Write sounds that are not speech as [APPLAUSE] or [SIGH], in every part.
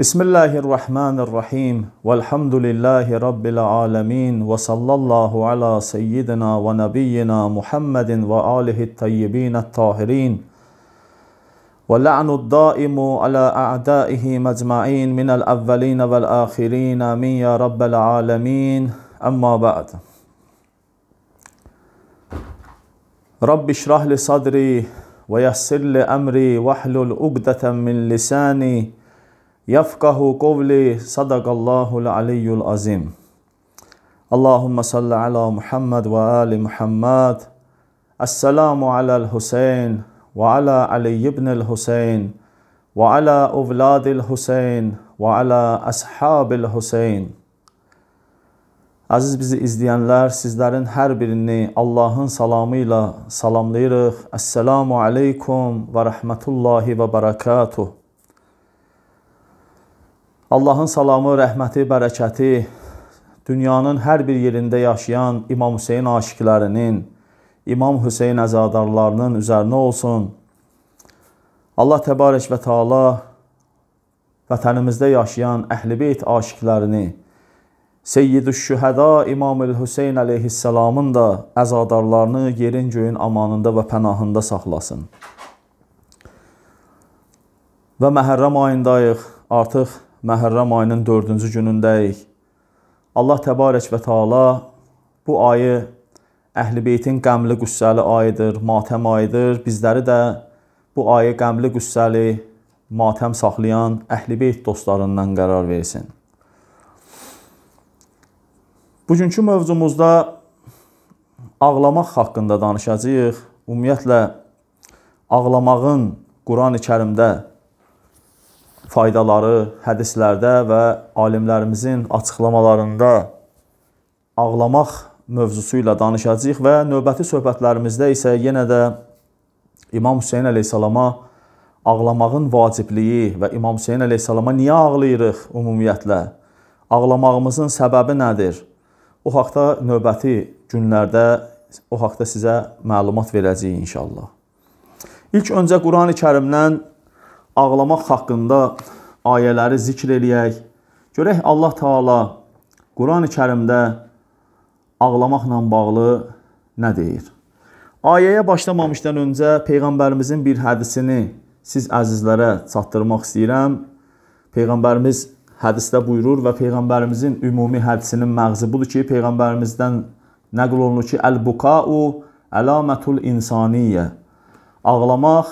بسم الله الرحمن الرحيم والحمد لله رب العالمين وصلى الله على سيدنا ونبينا محمد وآله الطيبين الطاهرين ولعن الدائم على أعدائه مجمعين من الأولين والآخرين من يا رب العالمين أما بعد رب اشرح لي صدري ويسر لي أمري واحلل عقدة من لساني يفقه قولي صدق الله العلي العظيم اللهم صل على محمد وآل محمد السلام على الحسين وعلى علي بن الحسين وعلى أولاد الحسين وعلى أصحاب الحسين Aziz bizi izleyenler sizlerin her birini Allah'ın salamıyla salamlayırıq. Esselamu aleykum ve rahmetullahi ve berekatuh. Allahın salamı, rəhməti, bərəkəti dünyanın hər bir yerində yaşayan İmam Hüseyn aşiqlərinin, İmam Hüseyn əzadarlarının üzərinə olsun. Allah təbarək və taala vətənimizdə yaşayan əhl-i beyt aşiqlərini, Seyyid-i Şühəda İmam-ül Hüseyn əleyhissalamın da əzadarlarını yerin göyün amanında və pənahında saxlasın. Və məhərrəm ayındayıq, artıq Məhərrəm ayının 4-cü günündəyik. Allah təbarək və taala bu ayı Əhlibeytin qəmli qüssəli ayıdır, matəm ayıdır. Bizləri də bu ayı qəmli qüssəli matəm saxlayan Əhlibeyt dostlarından qərar versin. Bugünkü mövzumuzda ağlamaq haqqında danışacağıq. Ümumiyyətlə ağlamağın Qurani-Kərimdə faydaları hədislərdə və alimlərimizin açıqlamalarında ağlamaq mövzusu ilə danışacağıq və növbəti söhbətlərimizdə isə yenə də İmam Hüseyn əleyhissalama ağlamağın vacibliyi və İmam Hüseyn əleyhissalama niyə ağlayırıq ümumiyyətlə? Ağlamağımızın səbəbi nədir? O haqqda növbəti günlərdə o haqqda sizə məlumat verəcəyik inşallah. İlk öncə Qurani-Kərimdən ağlamaq haqqında ayələri zikr eləyək. Görək Allah Taala Qurani-Kərimdə ağlamaqla bağlı nə deyir? Ayəyə başlamamışdan öncə peyğəmbərimizin bir hədisini siz əzizlərə çatdırmaq istəyirəm. Peyğəmbərimiz hədisdə buyurur və peyğəmbərimizin ümumi hədisinin məğzi budur ki, peyğəmbərimizdən nəql olunur ki, əl-bukau əlamətul insaniyyə. Ağlamaq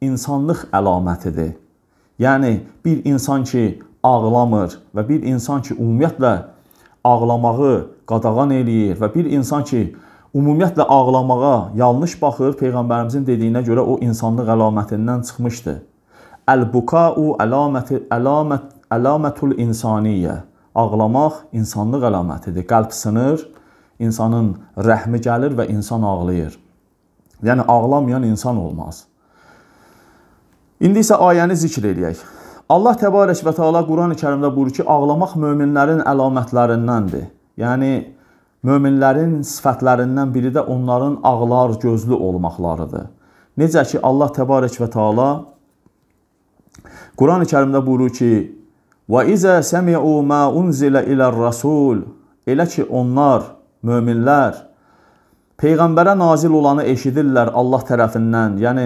insanlıq əlamətidir. Yəni bir insan ki ağlamır və bir insan ki ümumiyyətlə ağlamağı qadağan eləyir və bir insan ki ümumiyyətlə ağlamağa yanlış baxır, peyğəmbərimizin dediyinə görə o insanlıq əlamətindən çıxmışdı. Əl-bukau əlaməti əlamət əlamətul insaniyyə. Ağlamaq insanlıq əlamətidir. Qəlb sınır, insanın rəhmi gəlir və insan ağlayır. Yəni ağlamayan insan olmaz. İndi isə ayəni zikr eləyək. Allah Təbarək və Teala Qurani Kərimdə buyurur ki, ağlamaq möminlərin əlamətlərindəndir. Yəni möminlərin sifətlərindən biri də onların ağlar gözlü olmaqlarıdır. Necə ki Allah Təbarək və Teala Qurani Kərimdə buyurur ki: "Və izə səmi'u ma unzilə ilə'r rasul" elə ki onlar möminlər Peyğəmbərə nazil olanı eşidirlər Allah tərəfindən, yəni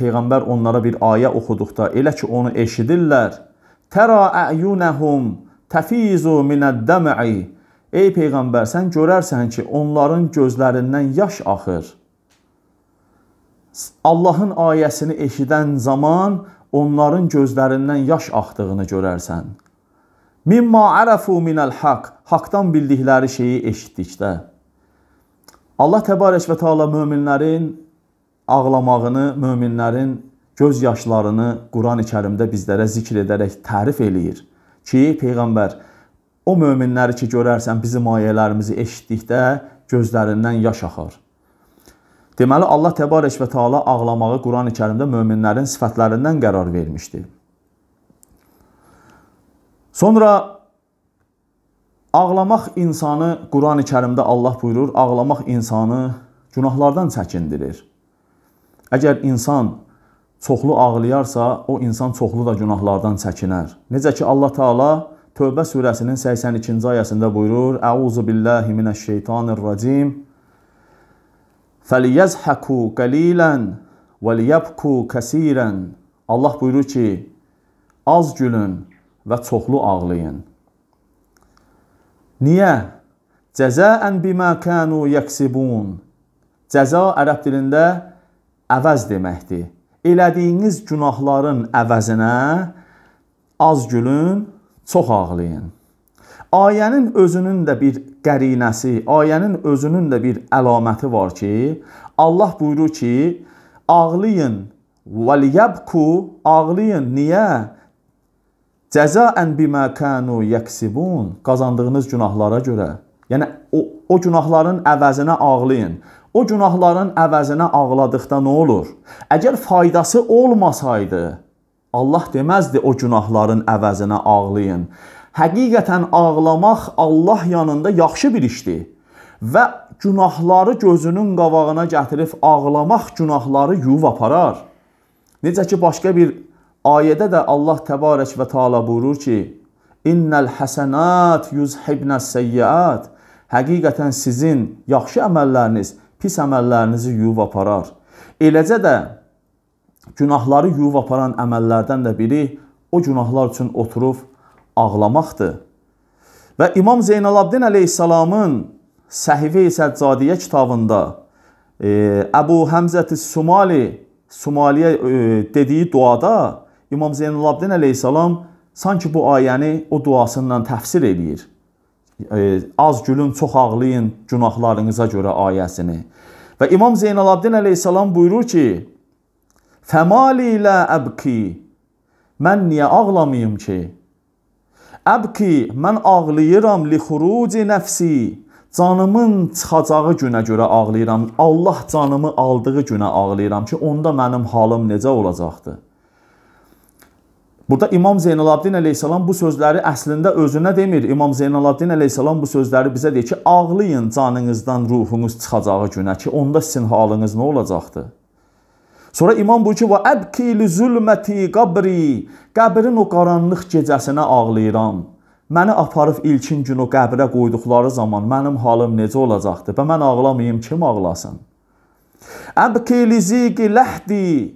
Peyğəmbər onlara bir ayə oxuduqda elə ki, onu eşidirlər. Tərə əyunəhum təfizu minəd-dəmi. Ey Peyğəmbər, sən görərsən ki, onların gözlərindən yaş axır. Allahın ayəsini eşidən zaman onların gözlərindən yaş axdığını görərsən. Mimma ərəfu minəl haqq, haqdan bildikləri şeyi eşitdikdə. Allah təbarək və taala möminlərin ağlamağını, möminlərin göz yaşlarını Qurani Kərimdə bizlərə zikr edərək tərif eləyir ki, peyğəmbər o möminləri ki görərsən bizim ayələrimizi eşitdikdə gözlərindən yaş axar. Deməli Allah təbarək və taala ağlamağı Qurani-Kərimdə möminlərin sifətlərindən qərar vermişdi. Sonra Ağlamaq insanı, Qurani kərimdə Allah buyurur, ağlamaq insanı günahlardan çəkindirir. Əgər insan çoxlu ağlayarsa, o insan çoxlu da günahlardan çəkinər. Necə ki, Allah Teala Tövbə surəsinin 82-ci ayəsində buyurur, Əuzu billahi minəşşeytanirracim, Fəliyəzhəku qəlilən və liyəbku kəsirən. Allah buyurur ki, az gülün və çoxlu ağlayın. Niyə? Cəzəən bimə kənu yəksibun. Cəza ərəb dilində əvəz deməkdir. Elədiyiniz günahların əvəzinə az gülün, çox ağlayın. Ayənin özünün də bir qərinəsi, ayənin özünün də bir əlaməti var ki, Allah buyurur ki, ağlayın, vəl yəbku, ağlayın, niyə? Cəzaən bimə kanu yaksibun qazandığınız günahlara görə. Yəni o o günahların əvəzinə ağlayın. O günahların əvəzinə ağladıqda nə olur? Əgər faydası olmasaydı, Allah deməzdi o günahların əvəzinə ağlayın. Həqiqətən ağlamaq Allah yanında yaxşı bir işdir. Və günahları gözünün qabağına gətirib ağlamaq günahları yuyub aparar. Necə ki başqa bir Ayədə də Allah təbarək və taala buyurur ki: "İnnal hasanat yuzhibnas sayyiat." Həqiqətən sizin yaxşı əməlləriniz pis əməllərinizi yuyub aparar. Eləcə də günahları yuyub aparan əməllərdən də biri o günahlar üçün oturub ağlamaqdır. Və İmam Zeynalabdin əleyhissalamın Səhivi Səccadiyyə kitabında e, Əbu Həmzəti Sumali Sumaliyə e, dediyi duada İmam Zeynulabdin əleyhissalam sanki bu ayəni o duasından təfsir eləyir. E, az gülün, çox ağlayın günahlarınıza görə ayəsini. Və İmam Zeynalabdin əleyhissalam buyurur ki, Fəmali ilə əbki, mən niyə ağlamayım ki? Əbki, mən ağlayıram li xuruci nəfsi, canımın çıxacağı günə görə ağlayıram. Allah canımı aldığı günə ağlayıram ki, onda mənim halım necə olacaqdı? Burada İmam Zeynalabdin əleyhissalam bu sözləri əslində özünə demir. İmam Zeynalabdin əleyhissalam bu sözləri bizə deyir ki, ağlayın canınızdan ruhunuz çıxacağı günə ki, onda sizin halınız nə olacaqdı? Sonra imam buyur ki, "Və əbkil zulməti qabri." Qəbrin o qaranlıq gecəsinə ağlayıram. Məni aparıb ilkin gün o qəbrə qoyduqları zaman mənim halım necə olacaqdı? Və mən ağlamayım, kim ağlasın? Əbkil ziqi lahdi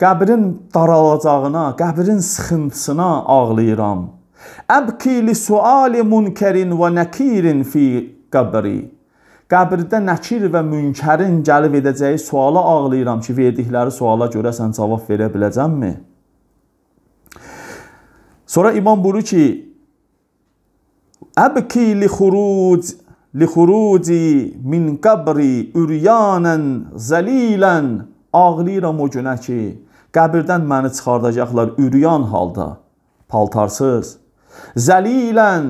Qəbrin daralacağına, qəbrin sıxıntısına ağlayıram. Əbki li suali munkerin və nəkirin fi qəbri. Qəbirdə nəkir və münkərin gəlib edəcəyi suala ağlayıram ki, verdikləri suala görə sən cavab verə biləcəmmi? Sonra imam buyurur ki: "Əbki li xuruc li xuruci min qəbri üryanan zəlilan" ağlayıram o günə ki, qəbirdən məni çıxardacaqlar üryan halda, paltarsız. Zəlilən,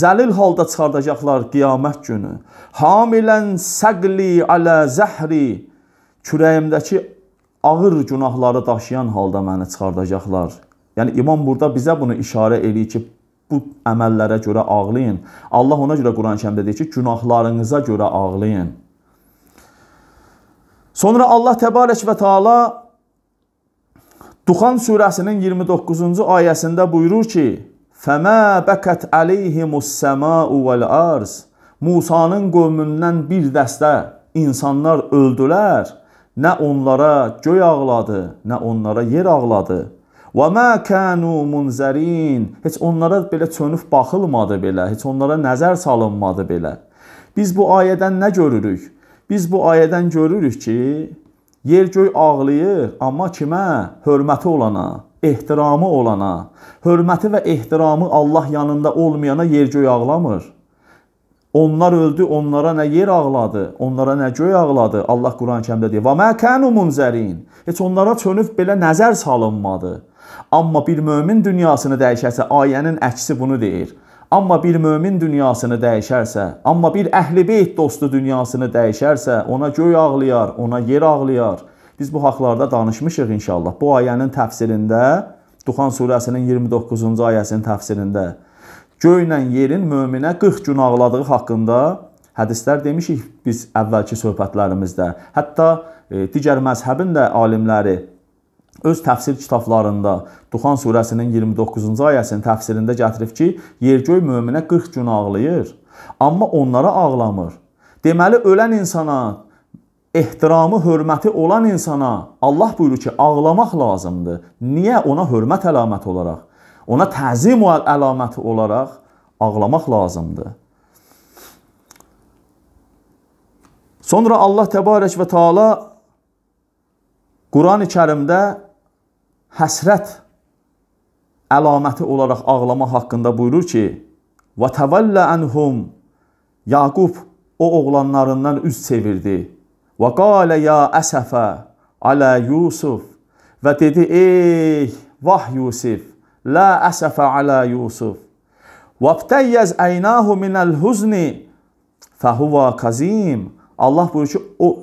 zəlil halda çıxardacaqlar qiyamət günü. Hamilən səqli alə zəhri, kürəyimdəki ağır günahları daşıyan halda məni çıxardacaqlar. Yəni imam burada bizə bunu işarə eləyir ki, bu əməllərə görə ağlayın. Allah ona görə Quran-Kərimdə deyir ki, günahlarınıza görə ağlayın. Sonra Allah təbarək və Taala Duxan surəsinin 29-cu ayəsində buyurur ki, Fəmə bəkət əleyhimus səmau vəl arz. Musanın qövmündən bir dəstə insanlar öldülər. Nə onlara göy ağladı, nə onlara yer ağladı. Və mə kənu munzərin. Heç onlara belə çönüb baxılmadı belə, heç onlara nəzər salınmadı belə. Biz bu ayədən nə görürük? Biz bu ayədən görürük ki, Yer-göy ağlayır, amma kimə? Hörməti olana, ehtiramı olana. Hörməti və ehtiramı Allah yanında olmayana yer-göy ağlamır. Onlar öldü, onlara nə yer ağladı, onlara nə göy ağladı. Allah Quran-Kərimdə deyir: "Və mə kanu munzərin." Heç onlara çönüb belə nəzər salınmadı. Amma bir mömin dünyasını dəyişərsə, ayənin əksi bunu deyir. Amma bir mömin dünyasını dəyişərsə, amma bir əhl-i beyt dostu dünyasını dəyişərsə, ona göy ağlayar, ona yer ağlayar. Biz bu haqlarda danışmışıq inşallah. Bu ayənin təfsirində, Duxan surəsinin 29-cu ayəsinin təfsirində göylə yerin möminə 40 gün ağladığı haqqında hədislər demişik biz əvvəlki söhbətlərimizdə. Hətta e, digər məzhəbin də alimləri öz təfsir kitablarında Duxan surəsinin 29-cu ayəsinin təfsirində gətirib ki, yergöy möminə 40 gün ağlayır, amma onlara ağlamır. Deməli ölən insana ehtiramı, hörməti olan insana Allah buyurur ki, ağlamaq lazımdır. Niyə ona hörmət əlaməti olaraq, ona təzim əlaməti olaraq ağlamaq lazımdır. Sonra Allah təbarək və Taala Qurani-Kərimdə həsrət əlaməti olaraq ağlama haqqında buyurur ki, وَتَوَلَّ أَنْهُمْ Yaqub o oğlanlarından üz çevirdi. وَقَالَ يَا أَسَفَ عَلَى يُوسُفْ Və dedi, ey vah Yusuf, la əsəfə alə Yusuf. وَبْتَيَّزْ اَيْنَاهُ مِنَ الْهُزْنِ فَهُوَ قَزِيمٌ Allah buyurur ki, o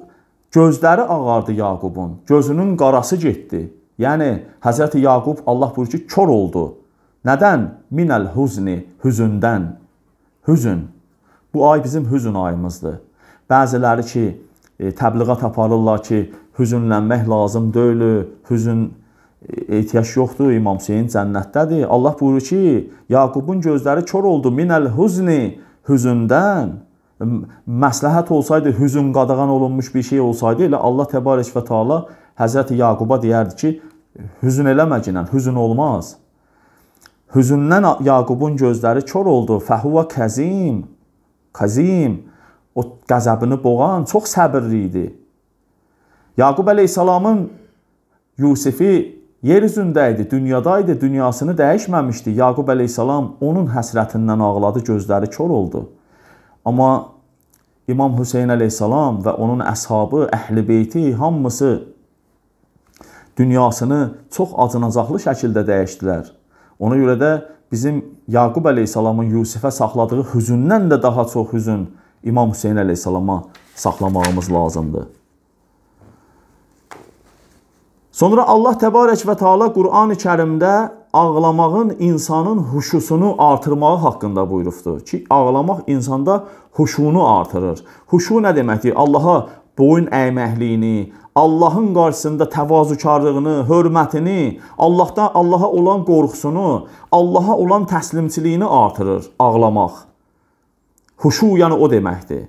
gözləri ağardı Yaqubun, gözünün qarası getdi. Yəni Həzrəti Yaqub Allah buyurur ki, kor oldu. Nədən? Minəl huzni, hüzündən. Hüzün. Bu ay bizim hüzün ayımızdır. Bəziləri ki, e, təbliğat aparırlar ki, hüzünlənmək lazım deyil, hüzün e, ehtiyac yoxdur, İmam Hüseyn cənnətdədir. Allah buyurur ki, Yaqubun gözləri kor oldu minəl huzni, hüzündən. Məsləhət olsaydı, hüzün qadağan olunmuş bir şey olsaydı, elə Allah təbarək və təala Həzrəti Yaquba deyərdi ki, hüzün eləməkinən, hüzün olmaz. Hüzündən Yaqubun gözləri kor oldu. Fəhuva kəzim. Kəzim. O qəzəbini boğan çox səbirli idi. Yaqub əleyhissalamın Yusifi yer üzündə idi, dünyada idi, dünyasını dəyişməmişdi. Yaqub əleyhissalam onun həsrətindən ağladı, gözləri kor oldu. Amma İmam Hüseyn əleyhissalam və onun əshabı, əhl-i beyti hamısı dünyasını çox acınacaqlı şəkildə dəyişdilər. Ona görə də bizim Yaqub əleyhissalamın Yusifə saxladığı hüzündən də daha çox hüzün İmam Hüseyn əleyhissalama saxlamağımız lazımdır. Sonra Allah təbarək və Taala Qurani Kərimdə ağlamağın insanın huşusunu artırmağı haqqında buyurubdu ki, ağlamaq insanda huşunu artırır. Huşu nə deməkdir? Allaha boyun əyməkliyi, Allahın qarşısında təvazukarlığını, hörmətini, Allahdan Allaha olan qorxusunu, Allaha olan təslimçiliyini artırır ağlamaq. Huşu yəni o deməkdir.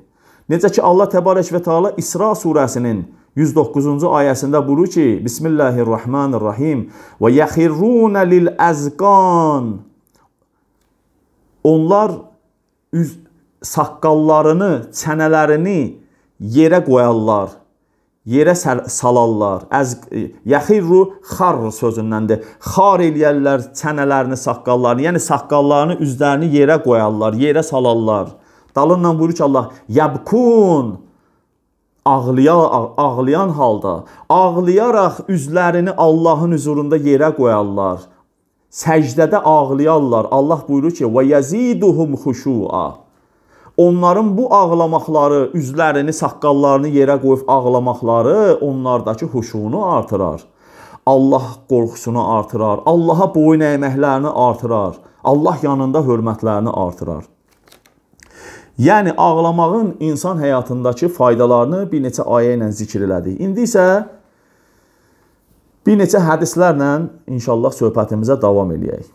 Necə ki Allah Təbarək və Taala İsra surəsinin 109-cu ayəsində buyurur ki: Bismillahir-Rahmanir-Rahim və yəxirruna lil-azqan. Onlar üz saqqallarını, çənələrini yerə qoyarlar yerə salarlar. Əz e, yaxirru xar sözündəndir. Xar eləyərlər çənələrini, saqqallarını, yəni saqqallarını, üzlərini yerə qoyarlar, yerə salarlar. Dalından buyurur ki, Allah yabkun ağlayan ağlayan halda ağlayaraq üzlərini Allahın huzurunda yerə qoyarlar. Səcdədə ağlayarlar. Allah buyurur ki: "Və yaziduhum xuşua." onların bu ağlamaqları, üzlərini, saqqallarını yerə qoyub ağlamaqları onlardakı huşunu artırar. Allah qorxusunu artırar, Allaha boyun əyməklərini artırar, Allah yanında hörmətlərini artırar. Yəni ağlamağın insan həyatındakı faydalarını bir neçə ayə ilə zikr elədik. İndi isə bir neçə hədislərlə inşallah söhbətimizə davam eləyək.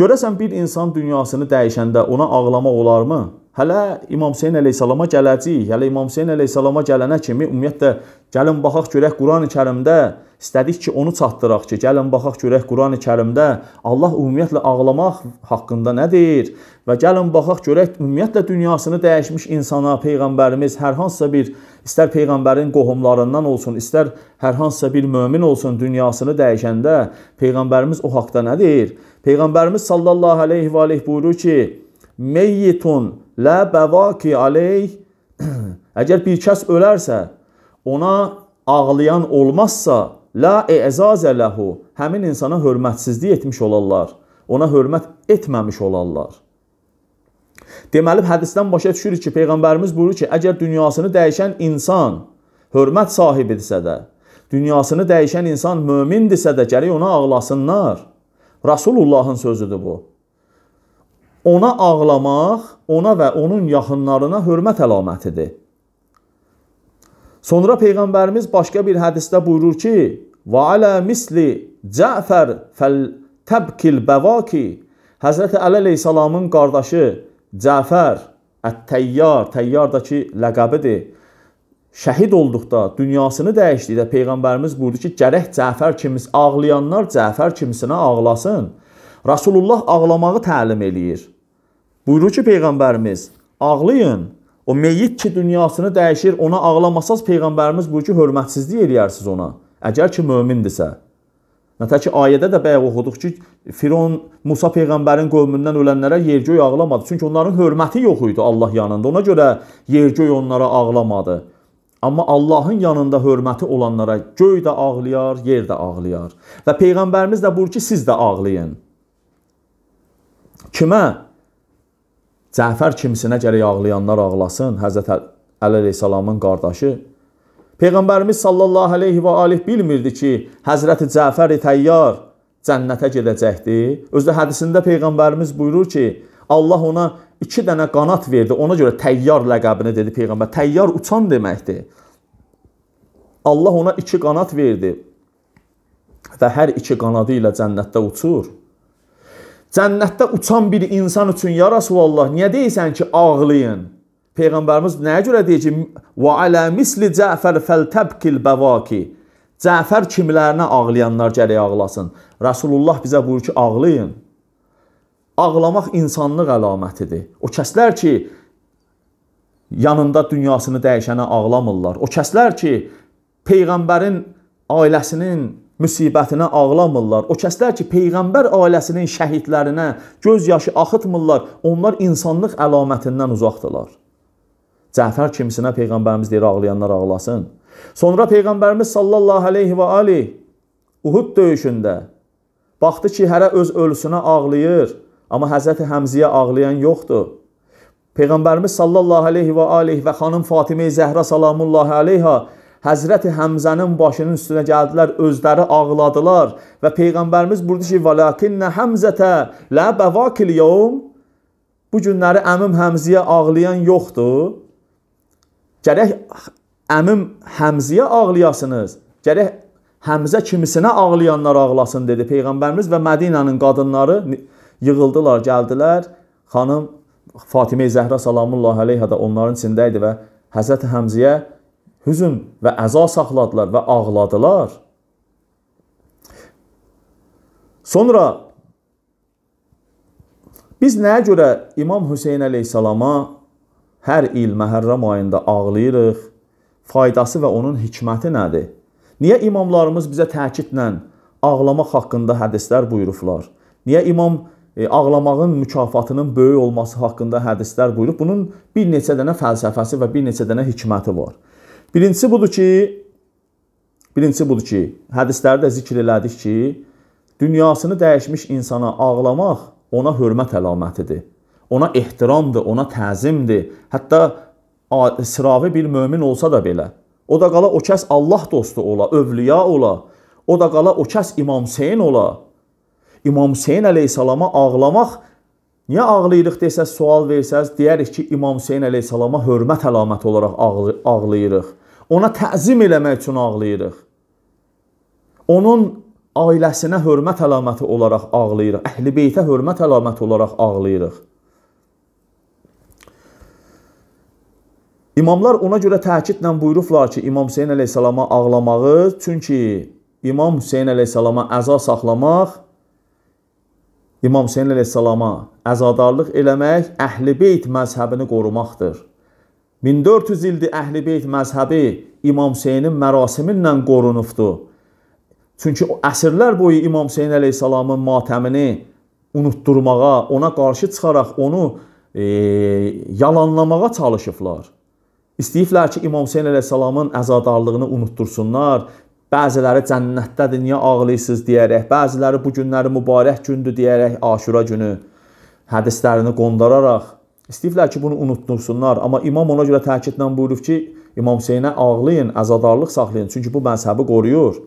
Görəsən bir insan dünyasını dəyişəndə ona ağlamaq olarmı? Hələ İmam Hüseyn əleyhissalama gələcəyik. Hələ İmam Hüseyn əleyhissalama gələnə kimi ümumiyyətlə gəlin baxaq görək Qurani-Kərimdə istədik ki, onu çatdıraq ki, gəlin baxaq görək Qurani-Kərimdə Allah ümumiyyətlə ağlamaq haqqında nə deyir və gəlin baxaq görək ümumiyyətlə dünyasını dəyişmiş insana peyğəmbərimiz hər hansısa bir istər peyğəmbərin qohumlarından olsun, istər hər hansısa bir mömin olsun, dünyasını dəyişəndə peyğəmbərimiz o haqqda nə deyir? Peyğəmbərimiz sallallahu əleyhi və aleyh buyurur ki: "Meyyitun Lə bəvaki aleyh Əgər bir kəs ölərsə, ona ağlayan olmazsa, lə e'zazə ləhu Həmin insana hörmətsizlik etmiş olarlar. Ona hörmət etməmiş olarlar. Deməli, hədisdən başa düşürük ki, Peyğəmbərimiz buyurur ki, əgər dünyasını dəyişən insan hörmət sahibidirsə də, dünyasını dəyişən insan mömindirsə də, gərək ona ağlasınlar. Rasulullahın sözüdür bu ona ağlamaq, ona və onun yaxınlarına hörmət əlamətidir. Sonra Peyğəmbərimiz başqa bir hədisdə buyurur ki, Və alə misli Cəfər fəl təbkil bəvaki Həzrəti Əli Aleyhisselamın qardaşı Cəfər Ət-Təyyar, Təyyardakı ləqəbidir. Şəhid olduqda, dünyasını dəyişdikdə Peyğəmbərimiz buyurdu ki, gərək Cəfər kimis ağlayanlar Cəfər kimisinə ağlasın. Rasulullah ağlamağı təlim eləyir. Buyurur ki, Peyğəmbərimiz, ağlayın. O meyyit ki, dünyasını dəyişir, ona ağlamasaz Peyğəmbərimiz buyur ki, hörmətsizlik eləyərsiniz ona. Əgər ki, mömindirsə. Nətə ki, ayədə də bəyə oxuduq ki, Firon Musa Peyğəmbərin qövmündən ölənlərə yergöy ağlamadı. Çünki onların hörməti yox idi Allah yanında. Ona görə yergöy onlara ağlamadı. Amma Allahın yanında hörməti olanlara göy də ağlayar, yer də ağlayar. Və Peyğəmbərimiz də buyur ki, siz də ağlayın. Kimə? Cəfər kimisinə gərək ağlayanlar ağlasın, Həzrət Əli əleyhissalamın qardaşı. Peyğəmbərimiz sallallahu aleyhi və aleyh bilmirdi ki, Həzrəti Cəfər-i Təyyar cənnətə gedəcəkdi. Özdə hədisində Peyğəmbərimiz buyurur ki, Allah ona iki dənə qanat verdi, ona görə Təyyar ləqəbini dedi Peyğəmbər. Təyyar uçan deməkdir. Allah ona iki qanat verdi və hər iki qanadı ilə cənnətdə uçur. Cənnətdə uçan bir insan üçün ya Rasulallah, niyə deyirsən ki, ağlayın? Peyğəmbərimiz nəyə görə deyir ki, "Və alə misli Cəfər fəltəbkil bəvaki." Cəfər kimlərinə ağlayanlar gərək ağlasın. Rasulullah bizə buyurur ki, ağlayın. Ağlamaq insanlıq əlamətidir. O kəslər ki, yanında dünyasını dəyişənə ağlamırlar. O kəslər ki, peyğəmbərin ailəsinin müsibətinə ağlamırlar. O kəslər ki, Peyğəmbər ailəsinin şəhidlərinə göz yaşı axıtmırlar, onlar insanlıq əlamətindən uzaqdırlar. Cəfər kimsinə Peyğəmbərimiz deyir, ağlayanlar ağlasın. Sonra Peyğəmbərimiz sallallahu aleyhi və ali Uhud döyüşündə baxdı ki, hərə öz ölüsünə ağlayır, amma Həzrəti Həmziyə ağlayan yoxdur. Peyğəmbərimiz sallallahu aleyhi və aleyhi və xanım Fatimə-i Zəhra salamullahi aleyha Həzrəti Həmzənin başının üstünə gəldilər, özləri ağladılar və Peyğəmbərimiz burada ki, "Valakinnə Həmzətə la bavakil yawm" Bu günləri əmim Həmziyə ağlayan yoxdur. Gərək əmim Həmziyə ağlayasınız. Gərək Həmzə kimisinə ağlayanlar ağlasın dedi Peyğəmbərimiz və Mədinənin qadınları yığıldılar, gəldilər. Xanım Fatimə Zəhra sallallahu əleyhə də onların içində idi və Həzrət Həmziyə hüzün və əza saxladılar və ağladılar. Sonra biz nəyə görə İmam Hüseyn əleyhissalama hər il Məhərrəm ayında ağlayırıq? Faydası və onun hikməti nədir? Niyə imamlarımız bizə təkidlə ağlamaq haqqında hədislər buyurublar? Niyə imam e, ağlamağın mükafatının böyük olması haqqında hədislər buyurub. Bunun bir neçə dənə fəlsəfəsi və bir neçə dənə hikməti var. Birincisi budur ki, birincisi budur ki, hədisləri də zikr elədik ki, dünyasını dəyişmiş insana ağlamaq ona hörmət əlamətidir. Ona ehtiramdır, ona təzimdir. Hətta sıravi bir mömin olsa da belə. O da qala o kəs Allah dostu ola, övliya ola. O da qala o kəs İmam Hüseyn ola. İmam Hüseyn əleyhissalama ağlamaq Niyə ağlayırıq desəz, sual versəz, deyərik ki, İmam Hüseyn əleyhissalama hörmət əlaməti olaraq ağlayırıq ona təzim eləmək üçün ağlayırıq. Onun ailəsinə hörmət əlaməti olaraq ağlayırıq. Əhl-i beytə hörmət əlaməti olaraq ağlayırıq. İmamlar ona görə təkidlə buyurublar ki, İmam Hüseyn əleyhissalama ağlamağı, çünki İmam Hüseyn əleyhissalama əza saxlamaq, İmam Hüseyn əleyhissalama əzadarlıq eləmək əhl-i beyt məzhəbini qorumaqdır. 1400 ildir Əhl-i Beyt məzhəbi İmam Hüseynin mərasimi ilə qorunubdur. Çünki əsrlər boyu İmam Hüseyn əleyhissalamın matəmini unutdurmağa, ona qarşı çıxaraq onu e, yalanlamağa çalışıblar. İstəyiblər ki, İmam Hüseyn əleyhissalamın əzadarlığını unutdursunlar. Bəziləri cənnətdədir, niyə ağlayırsınız deyərək, bəziləri bu günləri mübarək gündür deyərək Aşura günü hədislərini qondararaq İstəyiblər ki, bunu unutdursunlar, amma imam ona görə təkidlə buyurub ki, İmam Hüseynə ağlayın, əzadarlıq saxlayın, çünki bu məzhəbi qoruyur.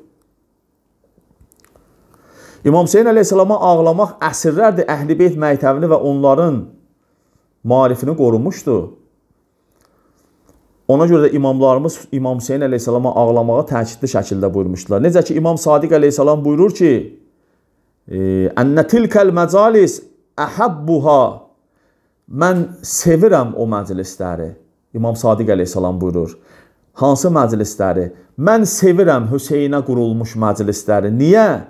İmam Hüseyn əleyhissalama ağlamaq əsrlərdir Əhl-i Beyt məktəbini və onların marifini qorumuşdu. Ona görə də imamlarımız İmam Hüseyn əleyhissalama ağlamağa təkidli şəkildə buyurmuşdular. Necə ki İmam Sadiq əleyhissalam buyurur ki: "Ənə tilkəl məcalis əhabbuha mən sevirəm o məclisləri. İmam Sadiq əleyhissalam buyurur. Hansı məclisləri? Mən sevirəm Hüseynə qurulmuş məclisləri. Niyə?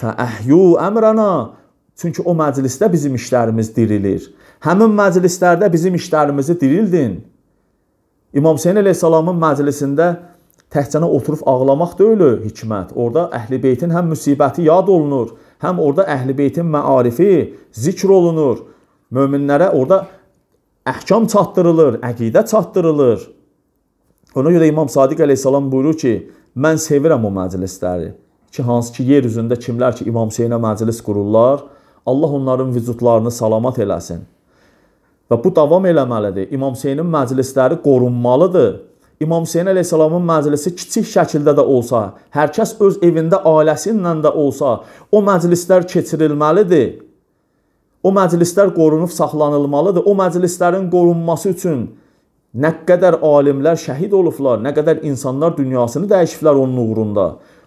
Fə əhyu əmrana. Çünki o məclisdə bizim işlərimiz dirilir. Həmin məclislərdə bizim işlərimizi dirildin. İmam Hüseyn əleyhissalamın məclisində təkcənə oturub ağlamaq deyil hikmət. Orda Əhlibeytin həm müsibəti yad olunur, həm orada Əhlibeytin məarifi zikr olunur möminlərə orada əhkam çatdırılır, əqidə çatdırılır. Ona görə İmam Sadiq əleyhissalam buyurur ki, mən sevirəm o məclisləri ki, hansı ki yer üzündə kimlər ki İmam Hüseynə məclis qururlar, Allah onların vücudlarını salamat eləsin. Və bu davam eləməlidir. İmam Hüseynin məclisləri qorunmalıdır. İmam Hüseyn əleyhissalamın məclisi kiçik şəkildə də olsa, hər kəs öz evində ailəsi ilə də olsa, o məclislər keçirilməlidir. O məclislər qorunub saxlanılmalıdır. O məclislərin qorunması üçün nə qədər alimlər şəhid olublar, nə qədər insanlar dünyasını dəyişiblər onun uğrunda.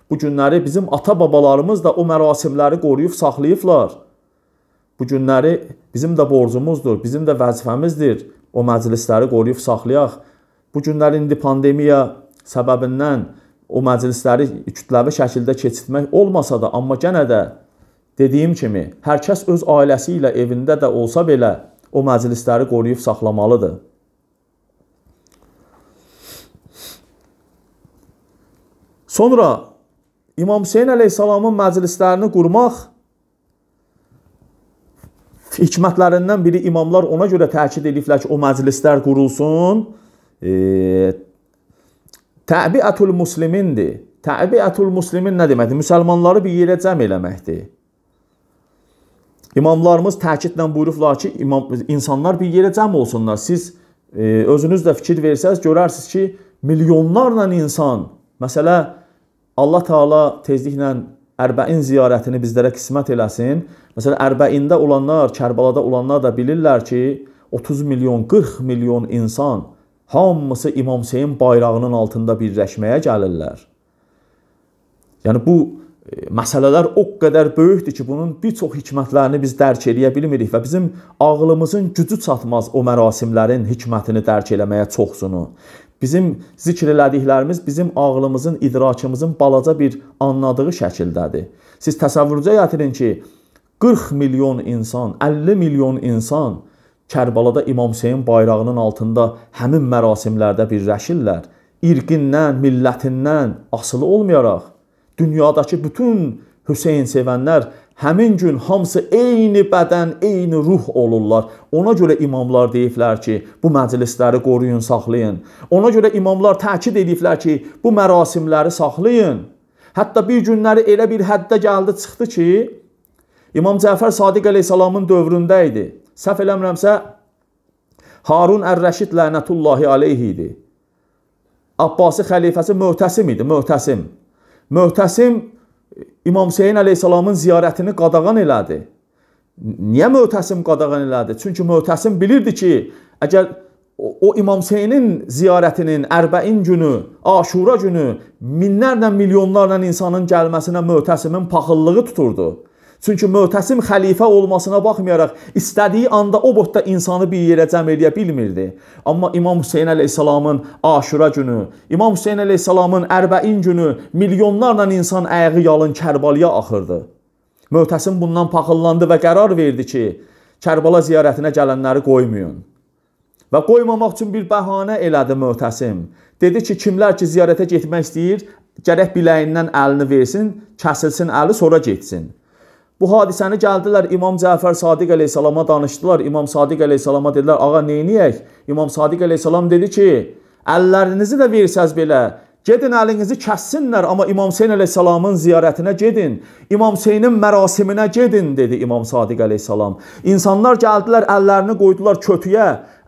Bu günləri bizim ata-babalarımız da o mərasimləri qoruyub saxlayıblar. Bu günləri bizim də borcumuzdur, bizim də vəzifəmizdir o məclisləri qoruyub saxlayaq. Bu günlər indi pandemiya səbəbindən o məclisləri kütləvi şəkildə keçirtmək olmasa da, amma yenə də Dediyim kimi, hər kəs öz ailəsi ilə evində də olsa belə o məclisləri qoruyub saxlamalıdır. Sonra İmam Hüseyn əleyhissalamın məclislərini qurmaq hikmətlərindən biri imamlar ona görə təkid ediblər ki, o məclislər qurulsun. E, Təbiətul muslimindir. Təbiətul muslimin nə deməkdir? Müsəlmanları bir yerə cəm eləməkdir. İmamlarımız təkidlə buyurublar ki, imam, insanlar bir yerə cəm olsunlar. Siz e, özünüz də fikir versəz görərsiniz ki, milyonlarla insan, məsələ Allah Taala tezliklə Ərbəin ziyarətini bizlərə qismət eləsin. Məsələn, Ərbəində olanlar, Kərbalada olanlar da bilirlər ki, 30 milyon, 40 milyon insan hamısı İmam Hüseyn bayrağının altında birləşməyə gəlirlər. Yəni bu məsələlər o qədər böyükdür ki, bunun bir çox hikmətlərini biz dərk eləyə bilmirik və bizim ağlımızın gücü çatmaz o mərasimlərin hikmətini dərk eləməyə çoxsunu. Bizim zikr elədiklərimiz bizim ağlımızın, idrakımızın balaca bir anladığı şəkildədir. Siz təsəvvürcə gətirin ki, 40 milyon insan, 50 milyon insan Kərbalada İmam Hüseyn bayrağının altında həmin mərasimlərdə birləşirlər. İrqindən, millətindən asılı olmayaraq dünyadakı bütün Hüseyn sevənlər həmin gün hamısı eyni bədən, eyni ruh olurlar. Ona görə imamlar deyiblər ki, bu məclisləri qoruyun, saxlayın. Ona görə imamlar təkid ediblər ki, bu mərasimləri saxlayın. Hətta bir günləri elə bir həddə gəldi, çıxdı ki, İmam Cəfər Sadiq əleyhissalamın dövründə idi. Səhv eləmirəmsə, Harun Ər-Rəşid lənətullahi aleyhi idi. Abbasi xəlifəsi Möhtəsim idi, Möhtəsim. Möhtəsim İmam Hüseyn əleyhissalamın ziyarətini qadağan elədi. Niyə Möhtəsim qadağan elədi? Çünki Möhtəsim bilirdi ki, əgər o, o İmam Hüseynin ziyarətinin Ərbəin günü, Aşura günü minlərlə, milyonlarla insanın gəlməsinə Möhtəsimin paxıllığı tuturdu. Çünki mötəsim xəlifə olmasına baxmayaraq istədiyi anda o boyda insanı bir yerə cəm eləyə bilmirdi. Amma İmam Hüseyn əleyhissalamın Aşura günü, İmam Hüseyn əleyhissalamın Ərbəin günü milyonlarla insan ayağı yalın Kərbalıya axırdı. Mötəsim bundan paxıllandı və qərar verdi ki, Kərbala ziyarətinə gələnləri qoymayın. Və qoymamaq üçün bir bəhanə elədi mötəsim. Dedi ki, kimlər ki ziyarətə getmək istəyir, gərək biləyindən əlini versin, kəsilsin əli, sonra getsin. Bu hadisəni gəldilər İmam Cəfər Sadiq əleyhissalama danışdılar. İmam Sadiq əleyhissalama dedilər: "Ağa, nə edək?" İmam Sadiq əleyhissalam dedi ki: "Əllərinizi də versəz belə, gedin əlinizi kəssinlər, amma İmam Hüseyn əleyhissalamın ziyarətinə gedin. İmam Hüseynin mərasiminə gedin." dedi İmam Sadiq əleyhissalam. İnsanlar gəldilər, əllərini qoydular kötüyə,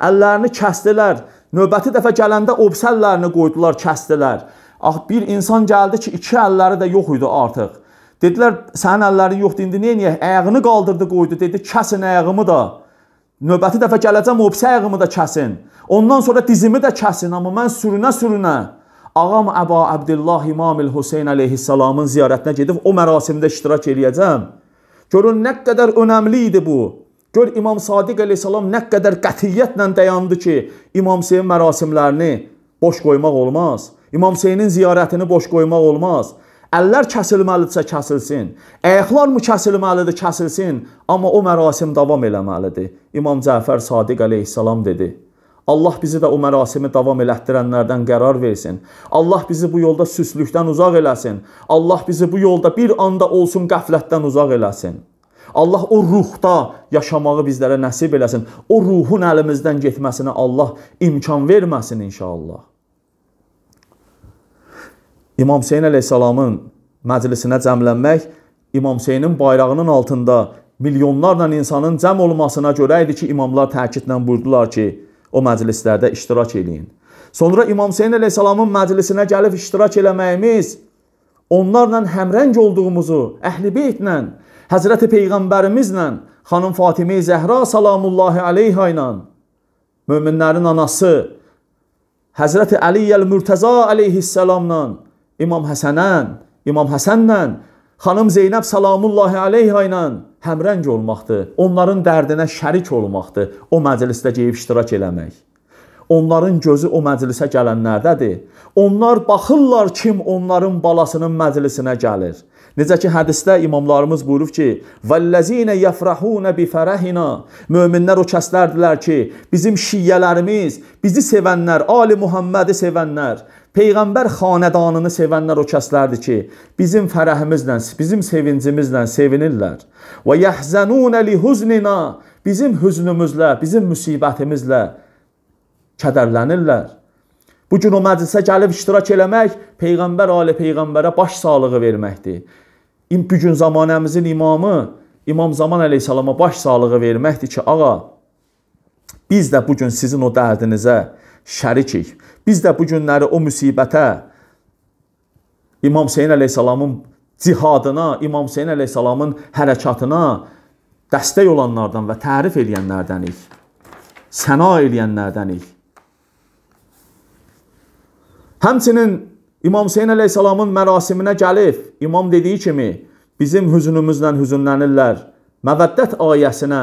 əllərini kəsdilər. Növbəti dəfə gələndə obsəllərini qoydular, kəsdilər. Ax ah, bir insan gəldi ki, iki əlləri də yox idi artıq. Dedilər, sənin əllərin yoxdur, indi nə edək? Əyağını qaldırdı, qoydu, dedi, kəsin əyağımı da. Növbəti dəfə gələcəm, obsə əyağımı da kəsin. Ondan sonra dizimi də kəsin, amma mən sürünə-sürünə Ağam Əba Əbdullah İmamil Hüseyn əleyhissalamın ziyarətinə gedib o mərasimdə iştirak eləyəcəm. Görün nə qədər önəmli idi bu. Gör İmam Sadiq əleyhissalam nə qədər qətiyyətlə dayandı ki, İmam Hüseyn mərasimlərini boş qoymaq olmaz. İmam Hüseynin ziyarətini boş qoymaq olmaz. Əllər kəsilməlidirsə kəsilsin. Ayaqlar mı kəsilməlidir, kəsilsin, amma o mərasim davam eləməlidir. İmam Cəfər Sadiq əleyhissalam dedi: Allah bizi də o mərasimi davam elətdirənlərdən qərar versin. Allah bizi bu yolda süslükdən uzaq eləsin. Allah bizi bu yolda bir anda olsun qəflətdən uzaq eləsin. Allah o ruhda yaşamağı bizlərə nəsib eləsin. O ruhun əlimizdən getməsinə Allah imkan verməsin inşallah. İmam Hüseyin əleyhissalamın məclisinə cəmlənmək İmam Hüseynin bayrağının altında milyonlarla insanın cəm olmasına görə idi ki, imamlar təkidlə buyurdular ki, o məclislərdə iştirak eləyin. Sonra İmam Hüseyn əleyhissalamın məclisinə gəlib iştirak eləməyimiz onlarla həmrəng olduğumuzu, Əhl-i Beytlə, Həzrəti Peyğəmbərimizlə, xanım Fatimə Zəhra salamullahi əleyha ilə möminlərin anası Həzrəti Əli el-Mürtəza əleyhissalamla İmam Həsənən, İmam Həsənlə, xanım Zeynəb salamullahi aleyha ilə həmrəng olmaqdır. Onların dərdinə şərik olmaqdır. O məclisdə geyib iştirak eləmək. Onların gözü o məclisə gələnlərdədir. Onlar baxırlar kim onların balasının məclisinə gəlir. Necə ki hədisdə imamlarımız buyurub ki, "Vallazina yafrahuna bi farahina" Möminlər o kəslərdilər ki, bizim şiyyələrimiz, bizi sevənlər, Ali Muhammedi sevənlər, Peyğəmbər xanədanını sevənlər o kəslərdir ki, bizim fərəhimizlə, bizim sevincimizlə sevinirlər. Və yəhzənun li huznina, bizim hüznümüzlə, bizim musibətimizlə kədərlənirlər. Bu gün o məclisə gəlib iştirak eləmək peyğəmbər ali peyğəmbərə baş sağlığı verməkdir. Bu gün zamanəmizin imamı İmam Zaman əleyhissalama baş sağlığı verməkdir ki, ağa biz də bu gün sizin o dərdinizə şərikik. Biz də bu günləri o müsibətə İmam Hüseyn əleyhissalamın cihadına, İmam Hüseyn əleyhissalamın hərəkatına dəstək olanlardan və tərif eləyənlərdənik. Səna eləyənlərdənik. Həmçinin İmam Hüseyn əleyhissalamın mərasiminə gəlib, imam dediyi kimi bizim hüznümüzlə hüzünlənirlər. Məvəddət ayəsinə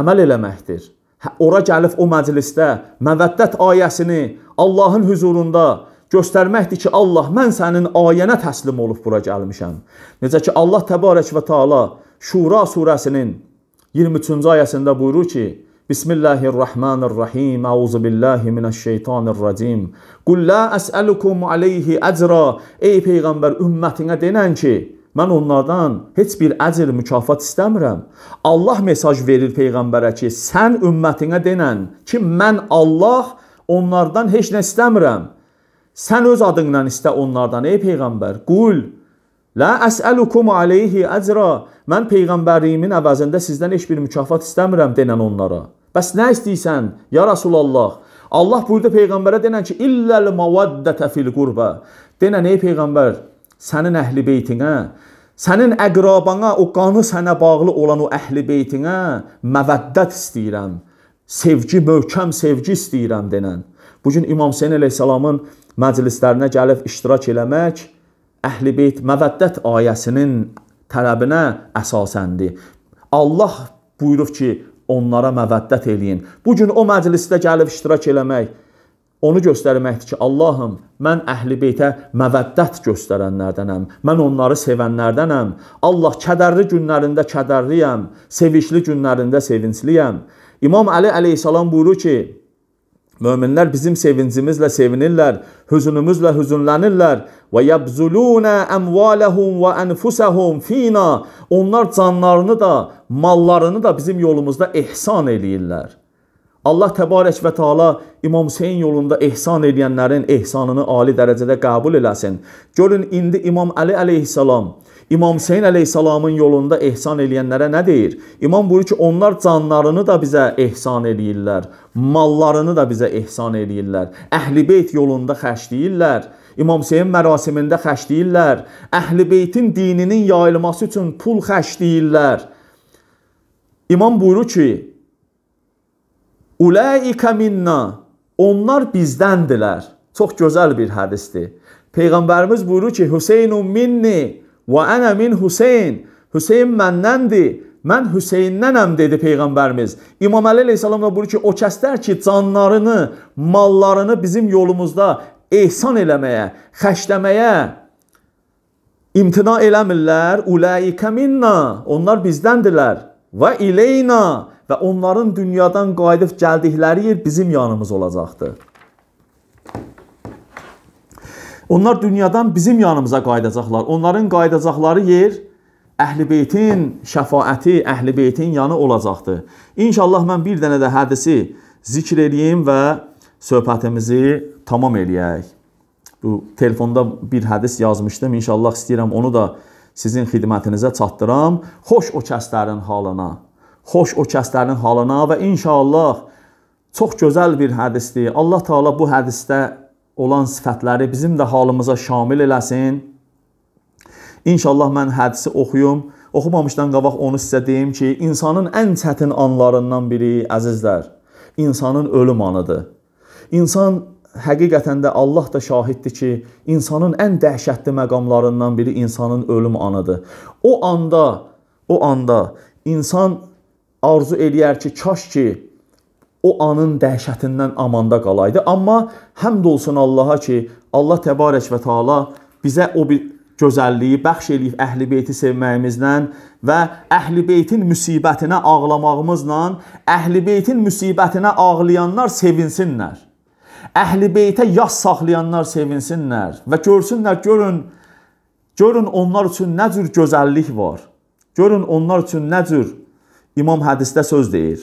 əməl eləməkdir. Hə, ora gəlib o məclisdə məvəddət ayəsini Allahın huzurunda göstərməkdir ki, Allah mən sənin ayənə təslim olub bura gəlmişəm. Necə ki Allah təbarək və taala Şura surəsinin 23-cü ayəsində buyurur ki: Bismillahirrahmanirrahim. Auzu billahi minəşşeytanirracim. Qul la əsəlukum alayhi əcra. Ey peyğəmbər ümmətinə denən ki, Mən onlardan heç bir əcr mükafat istəmirəm. Allah mesaj verir peyğəmbərə ki, sən ümmətinə denən ki, mən Allah onlardan heç nə istəmirəm. Sən öz adınla istə onlardan ey peyğəmbər. Qul la əsəlukum alayhi əcra. Mən peyğəmbərliyimin əvəzində sizdən heç bir mükafat istəmirəm denən onlara. Bəs nə istəyirsən ya Rasulallah? Allah burada peyğəmbərə denən ki, illəl mavaddətə fil qurbə. Denən ey peyğəmbər, sənin əhli beytinə Sənin əqrabana, o qanı sənə bağlı olan o əhli beytinə məvəddət istəyirəm. Sevgi, möhkəm sevgi istəyirəm denən. Bu gün İmam Hüseyn əleyhissalamın məclislərinə gəlib iştirak eləmək əhli beyt məvəddət ayəsinin tələbinə əsasəndir. Allah buyurur ki, onlara məvəddət eləyin. Bu gün o məclisdə gəlib iştirak eləmək onu göstərməkdir ki, Allahım, mən əhlibeytə məvəddət göstərənlərdənəm. Mən onları sevənlərdənəm. Allah kədərli günlərində kədərliyəm, sevincli günlərində sevincliyəm. İmam Əli əleyhissalam buyurur ki, Möminlər bizim sevincimizlə sevinirlər, hüzünümüzlə hüzünlənirlər və yabzuluna amwalahum və anfusahum fina. Onlar canlarını da, mallarını da bizim yolumuzda ehsan eləyirlər. Allah təbarək və taala İmam Hüseyn yolunda ehsan edənlərin ehsanını ali dərəcədə qəbul eləsin. Görün indi İmam Əli əleyhissalam İmam Hüseyn əleyhissalamın yolunda ehsan edənlərə nə deyir? İmam buyurur ki, onlar canlarını da bizə ehsan eləyirlər, mallarını da bizə ehsan eləyirlər. Əhlibeyt yolunda xərcləyirlər. İmam Hüseyn mərasimində xərcləyirlər. Əhlibeytin dininin yayılması üçün pul xərcləyirlər. İmam buyurur ki, Ulaika minna. Onlar bizdəndilər. Çox gözəl bir hədisdir. Peyğəmbərimiz buyurur ki, Hüseynun minni və ana min Hüseyn. Hüseyn məndəndir. Mən Hüseyndənəm dedi peyğəmbərimiz. İmam Əli əleyhissalam da buyurur ki, o kəslər ki, canlarını, mallarını bizim yolumuzda ehsan eləməyə, xərcləməyə imtina eləmirlər. Ulaika minna. Onlar bizdəndirlər. Və ileyna və onların dünyadan qayıdıb gəldikləri yer bizim yanımız olacaqdır. Onlar dünyadan bizim yanımıza qayıdacaqlar. Onların qayıdacaqları yer Əhlibeytin şəfaəti, Əhlibeytin yanı olacaqdır. İnşallah mən bir dənə də hədisi zikr eləyim və söhbətimizi tamam eləyək. Bu telefonda bir hədis yazmışdım. İnşallah istəyirəm onu da sizin xidmətinizə çatdıram. Xoş o kəslərin halına, xoş o kəslərin halına və inşallah çox gözəl bir hədisdir. Allah Taala bu hədisdə olan sifətləri bizim də halımıza şamil eləsin. İnşallah mən hədisi oxuyum. Oxumamışdan qabaq onu sizə deyim ki, insanın ən çətin anlarından biri, əzizlər, insanın ölüm anıdır. İnsan həqiqətən də Allah da şahiddir ki, insanın ən dəhşətli məqamlarından biri insanın ölüm anıdır. O anda, o anda insan arzu eləyər ki, kaş ki o anın dəhşətindən amanda qalaydı. Amma həmd olsun Allaha ki, Allah təbarək və təala bizə o bir gözəlliyi bəxş eləyib Əhli Beyti sevməyimizlə və Əhli Beytin müsibətinə ağlamağımızla Əhli Beytin müsibətinə ağlayanlar sevinsinlər. Əhli beytə yaz saxlayanlar sevinsinlər və görsünlər, görün, görün onlar üçün nə cür gözəllik var. Görün onlar üçün nə cür İmam hədisdə söz deyir.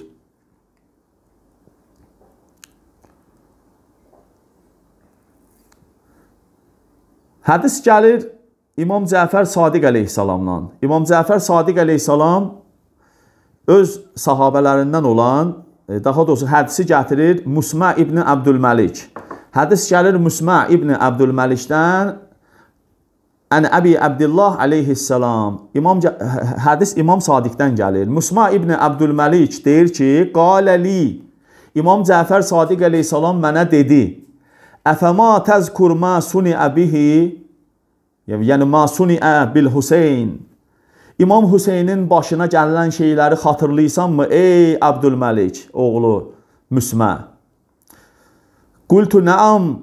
Hədis gəlir İmam Cəfər Sadiq əleyhissalamdan. İmam Cəfər Sadiq əleyhissalam öz sahabələrindən olan E, daha doğrusu hədisi gətirir Musma ibn Abdülməlik. Hədis gəlir Musma ibn Abdülməlikdən Ən Əbi Əbdillah əleyhissalam. İmam hə, hə, hədis İmam Sadiqdən gəlir. Musma ibn Əbdülməlik deyir ki, qaləli İmam Cəfər Sadiq əleyhissalam mənə dedi: "Əfəma təzkur ma suni bihi?" Yəni ma suni bil Hüseyn. İmam Hüseynin başına gələn şeyləri xatırlayırsanmı? Ey Əbdülməlik oğlu Müsmə. Qultu naam.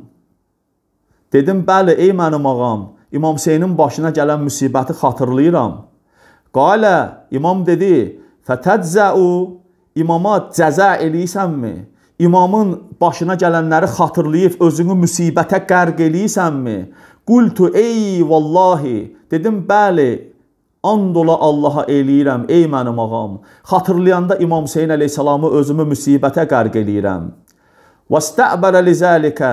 Dedim, bəli, ey mənim ağam, İmam Hüseynin başına gələn müsibəti xatırlayıram. Qalə, imam dedi, fətəczəu, imama cəzə eləyisənmi? İmamın başına gələnləri xatırlayıb özünü müsibətə qərq eləyisənmi? Qultu, ey vallahi, dedim, bəli, And ola Allaha eləyirəm, ey mənim ağam. Xatırlayanda İmam Hüseyn əleyhissalamı özümü müsibətə qərq eləyirəm. Vastəbərə lizəlikə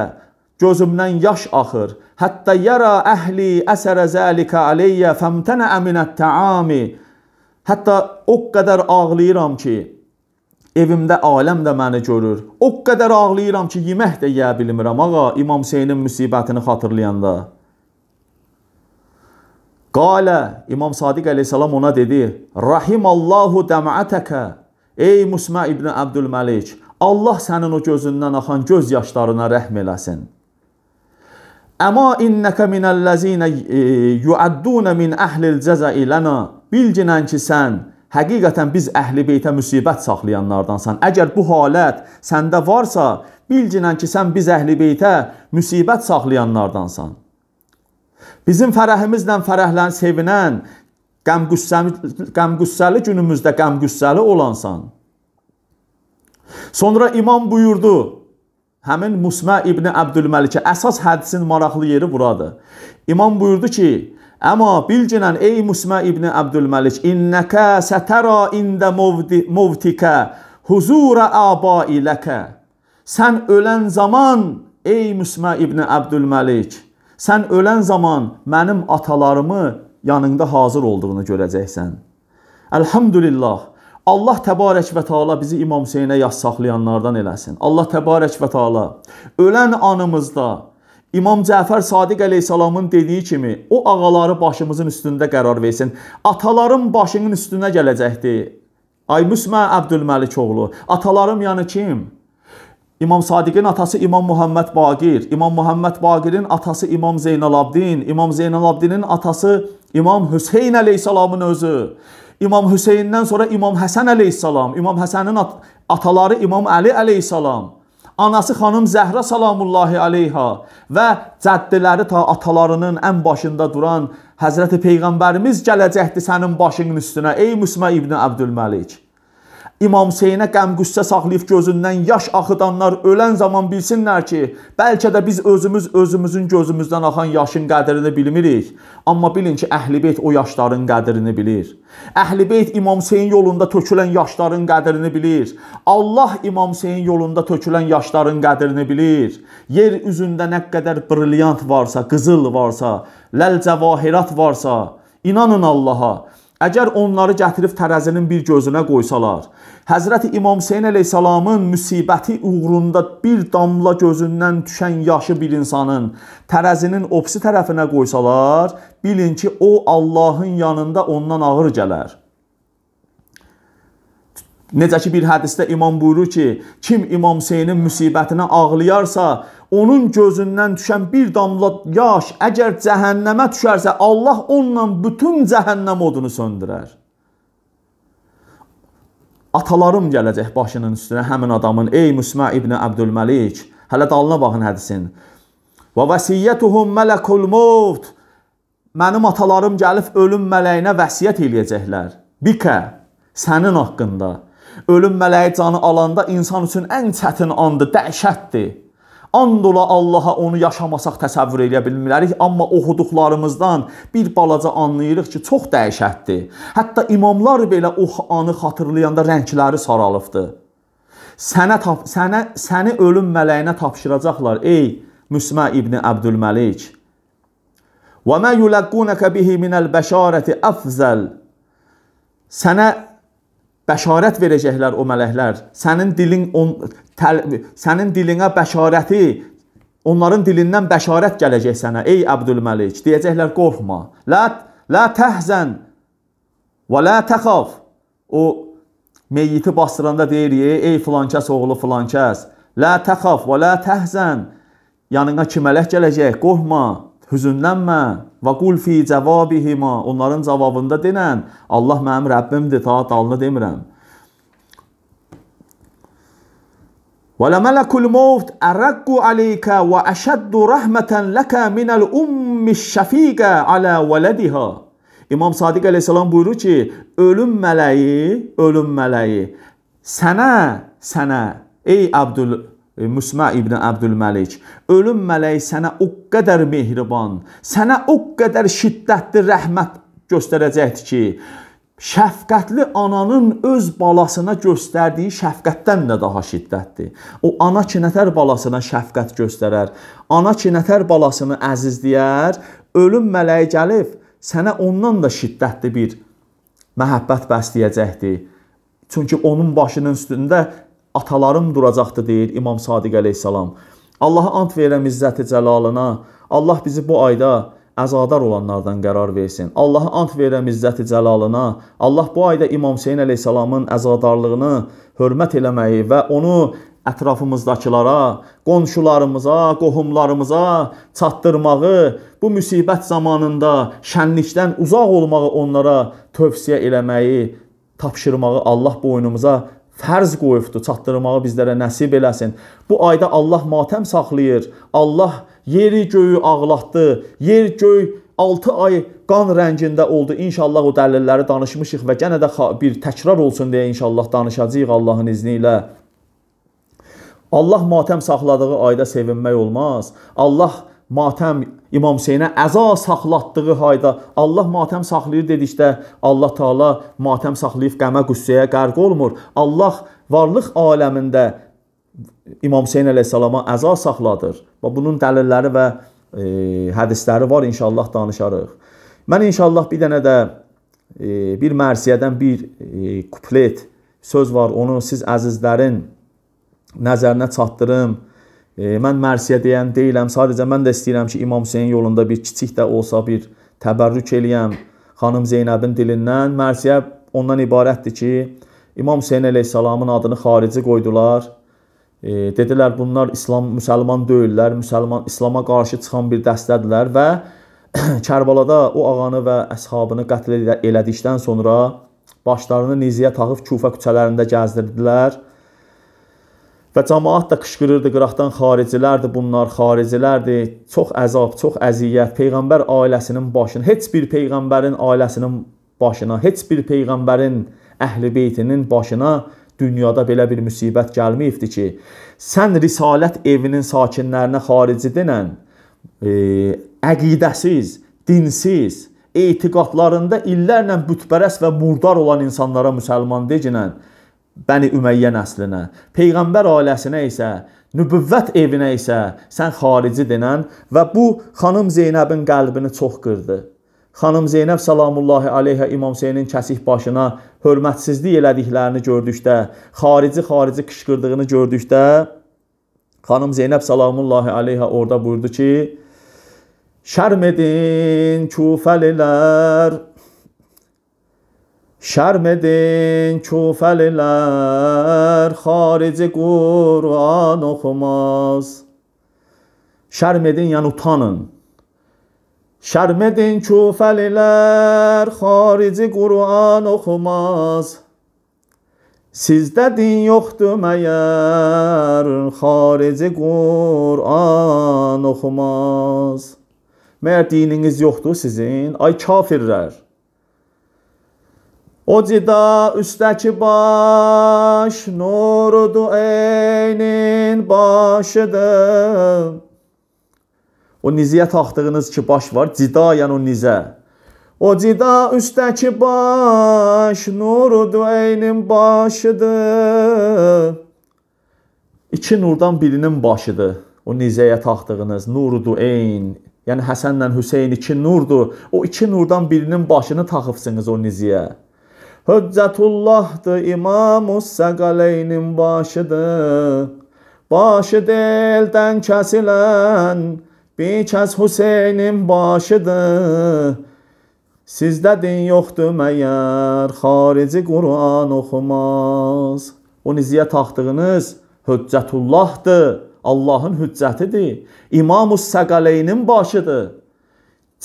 gözümdən yaş axır. Hətta yara əhli əsərə zəlikə aleyyə fəmtənə əminət təami. Hətta o qədər ağlayıram ki, evimdə aləm də məni görür. O qədər ağlayıram ki, yemək də yeyə bilmirəm ağa İmam Hüseynin müsibətini xatırlayanda. Qalə, İmam Sadiq əleyhissalam ona dedi, Rahimallahu dəmətəkə, ey Musmə ibn Əbdülməlik, Allah sənin o gözündən axan göz yaşlarına rəhm eləsin. Əma innəkə minəlləzinə e, yuəddunə min əhlil cəzəi lənə, bilginən ki, sən həqiqətən biz əhli beytə müsibət saxlayanlardansan. Əgər bu halət səndə varsa, bilginən ki, sən biz əhli beytə müsibət saxlayanlardansan. Bizim fərəhimizlə fərəhlən sevinən, qəm-qüssəli günümüzdə qəm-qüssəli olansan. Sonra imam buyurdu, həmin Musmə İbni Əbdülməlikə, əsas hədisin maraqlı yeri buradır. İmam buyurdu ki, Əma bilginən, ey Musmə İbni Əbdülməlik, innəkə sətərə ində movtikə, huzura abailəkə. Sən ölən zaman, ey Müsmə İbni Əbdülməlik, sən ölən zaman mənim atalarımı yanında hazır olduğunu görəcəksən. Elhamdülillah. Allah təbarək və taala bizi İmam Hüseynə yas saxlayanlardan eləsin. Allah təbarək və taala ölən anımızda İmam Cəfər Sadiq əleyhissalamın dediyi kimi o ağaları başımızın üstündə qərar versin. Ataların başının üstünə gələcəkdi. Ay Müsmə Əbdülməlik oğlu, atalarım yanı kim? İmam Sadiqin atası İmam Muhammed Baqir, İmam Muhammed Baqirin atası İmam Zeynalabdin, İmam Zeynalabdinin atası İmam Hüseyn əleyhissalamın özü. İmam Hüseyndən sonra İmam Həsən əleyhissalam, İmam Həsənin at ataları İmam Əli əleyhissalam, anası xanım Zəhra salamullahi əleyha və cəddiləri ta atalarının ən başında duran Həzrəti Peyğəmbərimiz gələcəkdir sənin başının üstünə ey Müsmə İbni Əbdülməlik. İmam Hüseynə qəm-qüssə saxlayıb gözündən yaş axıdanlar ölən zaman bilsinlər ki, bəlkə də biz özümüz özümüzün gözümüzdən axan yaşın qədrini bilmirik, amma bilin ki, Əhlibeyt o yaşların qədrini bilir. Əhlibeyt İmam Hüseyn yolunda tökülən yaşların qədrini bilir. Allah İmam Hüseyn yolunda tökülən yaşların qədrini bilir. Yer üzündə nə qədər brilyant varsa, qızıl varsa, ləl cəvahirat varsa, inanın Allaha, Əgər onları gətirib tərəzinin bir gözünə qoysalar, Həzrəti İmam Hüseyn əleyhissalamın müsibəti uğrunda bir damla gözündən düşən yaşı bir insanın tərəzinin opsi tərəfinə qoysalar, bilin ki, o Allahın yanında ondan ağır gələr. Necə ki bir hədisdə imam buyurur ki, kim İmam Hüseynin müsibətinə ağlayarsa, onun gözündən düşən bir damla yaş əgər cəhənnəmə düşərsə, Allah onunla bütün cəhənnəm odunu söndürər. Atalarım gələcək başının üstünə həmin adamın, ey Müsmə ibn Əbdülməlik, hələ dalına baxın hədisin. Və vəsiyyətuhum mələkul mövt. Mənim atalarım gəlib ölüm mələyinə vəsiyyət eləyəcəklər. Bikə, sənin haqqında. Ölüm mələyi canı alanda insan üçün ən çətin andı, dəhşətdir. And ola Allaha onu yaşamasaq təsəvvür edə bilmirik, amma oxuduqlarımızdan bir balaca anlayırıq ki, çox dəhşətdir. Hətta imamlar belə o anı xatırlayanda rəngləri saralıbdı. Sənə tap, sənə səni ölüm mələyinə tapşıracaqlar, ey Müsmə ibn Əbdülməlik. Və mə yulaqunaka bihi minəl bəşarəti əfzəl. Sənə bəşarət verəcəklər o mələklər. Sənin dilin on, təl, sənin dilinə bəşarəti onların dilindən bəşarət gələcək sənə. Ey Əbdülməlik, deyəcəklər qorxma. La la təhzən və la təxaf. O meyyiti basdıranda deyir: "Ey filankəs oğlu filankəs, la təxaf və la təhzən." Yanına kim mələk gələcək? Qorxma, hüzünlənmə. Və qul fi cavabihima onların cavabında denən Allah mənim Rəbbimdir, ta dalını demirəm. Və la malakul maut arqu alayka və ashaddu rahmatan laka min al ummi şafika ala waladiha. İmam Sadiq əleyhissalam buyurur ki, ölüm mələyi, ölüm mələyi sənə, sənə ey Abdül E, Müsmə ibn Əbdülməlik, ölüm mələyi sənə o qədər mehriban, sənə o qədər şiddətli rəhmət göstərəcəkdir ki, şəfqətli ananın öz balasına göstərdiyi şəfqətdən də daha şiddətdir. O ana ki nətər balasına şəfqət göstərər, ana ki nətər balasını əzizləyər, ölüm mələyi gəlib sənə ondan da şiddətli bir məhəbbət bəsləyəcəkdir. Çünki onun başının üstündə atalarım duracaqdı deyir İmam Sadiq əleyhissalam. Allaha ant verəm izzəti cəlalına. Allah bizi bu ayda əzadar olanlardan qərar versin. Allaha ant verəm izzəti cəlalına. Allah bu ayda İmam Hüseyn əleyhissalamın əzadarlığını hörmət eləməyi və onu ətrafımızdakılara, qonşularımıza, qohumlarımıza çatdırmağı, bu müsibət zamanında şənlikdən uzaq olmağı onlara tövsiyə eləməyi, tapşırmağı Allah boynumuza fərz qoyubdu, çatdırmağı bizlərə nəsib eləsin. Bu ayda Allah matəm saxlayır. Allah yeri göyü ağlatdı. Yer göy 6 ay qan rəngində oldu. İnşallah o dəlilləri danışmışıq və yenə də bir təkrar olsun deyə inşallah danışacağıq Allahın izni ilə. Allah matəm saxladığı ayda sevinmək olmaz. Allah matəm İmam Hüseynə əza saxlatdığı hayda Allah matəm saxlayır dedikdə Allah Taala matəm saxlayıb qəmə qüssəyə qərq olmur. Allah varlıq aləmində İmam Hüseyn əleyhissalama əza saxladır. Və bunun dəlilləri və e, hədisləri var inşallah danışarıq. Mən inşallah bir dənə də e, bir mərsiyədən bir e, kuplet söz var. Onu siz əzizlərin nəzərinə çatdırım. E, mən mərsiyə deyən deyiləm, sadəcə mən də istəyirəm ki, İmam Hüseyn yolunda bir kiçik də olsa bir təbərrük eləyəm xanım Zeynəbin dilindən. Mərsiyə ondan ibarətdir ki, İmam Hüseyn əleyhissalamın adını xarici qoydular. E, dedilər bunlar İslam müsəlman deyillər, müsəlman İslam'a qarşı çıxan bir dəstədirlər və [CLEARS THROAT] Kərbalada o ağanı və əshabını qətl elədikdən sonra başlarını Niziyə taxıb Kufə küçələrində gəzdirdilər Və cemaat da qışqırırdı, qıraqdan xaricilərdir bunlar, xaricilərdir. Çox əzab, çox əziyyət peyğəmbər ailəsinin başına, heç bir peyğəmbərin ailəsinin başına, heç bir peyğəmbərin əhlibeytinin başına dünyada belə bir müsibət gəlməyibdi ki, sən risalət evinin sakinlərinə xarici denən e, əqidəsiz, dinsiz, etiqadlarında illərlə bütpərəs və murdar olan insanlara müsəlman decinən Bəni Üməyyə nəslinə, peyğəmbər ailəsinə isə, nübüvvət evinə isə sən xarici denən və bu xanım Zeynəbin qəlbini çox qırdı. Xanım Zeynəb salamullahi aleyhə İmam Hüseynin kəsik başına hörmətsizlik elədiklərini gördükdə, xarici-xarici qışqırdığını gördükdə xanım Zeynəb salamullahi aleyhə orada buyurdu ki: "Şərm edin kufəlilər, شرمدین ço'falilar xarici Qur'an oxumaz. Şərm edin, yəni utanın. Şərm edin küfəlilər, xarici Qur'an oxumaz. Sizdə din yoxdur məyər, xarici Qur'an oxumaz. Məyər dininiz yoxdur sizin? Ay kafirlər! O cida üstdəki baş, nurudur eynin başıdır. O niziyə taxdığınız ki baş var, cida yəni o nizə. O cida üstdəki baş, nurudur eynin başıdır. İki nurdan birinin başıdır. O nizəyə taxdığınız nurudur eyn. Yəni Həsənlə Hüseyn iki nurdur. O iki nurdan birinin başını taxıbsınız o niziyə. Höccətullahdır İmamu Səqaleynin başıdır. Başı deldən kəsilən bir kəs Hüseynin başıdır. Sizdə din yoxdur məyər, xarici Quran oxumaz. O niziyə taxdığınız höccətullahdır, Allahın hüccətidir. İmamu Səqaleynin başıdır.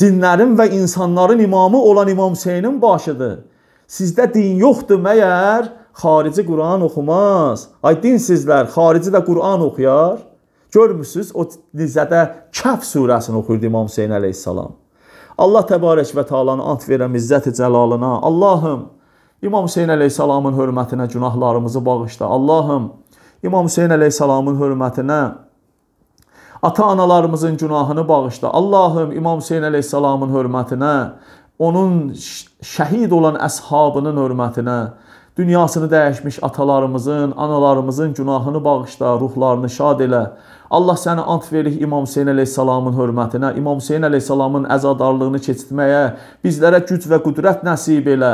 Cinlərin və insanların imamı olan İmam Hüseynin başıdır. Sizdə din yoxdur məyər? Xarici Quran oxumaz. Ay dinsizlər, xarici də Quran oxuyar. Görmürsüz, o nizədə Kəf surəsini oxuyurdu İmam Hüseyn əleyhissalam. Allah təbarək və təalanı ant verəm izzət-i cəlalına. Allahım, İmam Hüseyn əleyhissalamın hörmətinə günahlarımızı bağışla. Allahım, İmam Hüseyn əleyhissalamın hörmətinə ata-analarımızın günahını bağışla. Allahım İmam Hüseyn əleyhissalamın hörmətinə onun şəhid olan əshabının hörmətinə, dünyasını dəyişmiş atalarımızın, analarımızın günahını bağışla, ruhlarını şad elə. Allah səni ant verir İmam Hüseyn əleyhissalamın hörmətinə, İmam Hüseyn əleyhissalamın əzadarlığını keçirtməyə, bizlərə güc və qüdrət nəsib elə.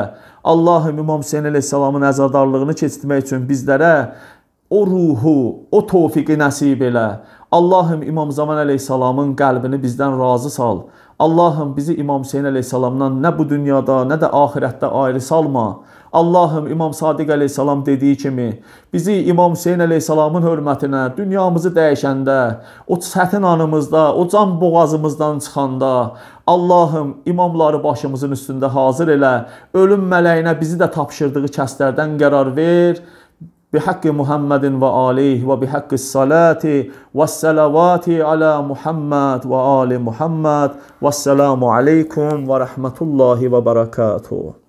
Allahım İmam Hüseyn əleyhissalamın əzadarlığını keçirtmək üçün bizlərə o ruhu, o tövfiqi nəsib elə. Allahım İmam Zaman əleyhissalamın qəlbini bizdən razı sal. Allahım bizi İmam Hüseyn əleyhissalamdan nə bu dünyada, nə də axirətdə ayrı salma. Allahım İmam Sadiq əleyhissalam dediyi kimi, bizi İmam Hüseyn əleyhissalamın hörmətinə dünyamızı dəyişəndə, o çətin anımızda, o can boğazımızdan çıxanda, Allahım imamları başımızın üstündə hazır elə, ölüm mələyinə bizi də tapşırdığı kəslərdən qərar ver. بحق محمد وآله وبحق الصلاة والسلوات على محمد وآل محمد والسلام عليكم ورحمة الله وبركاته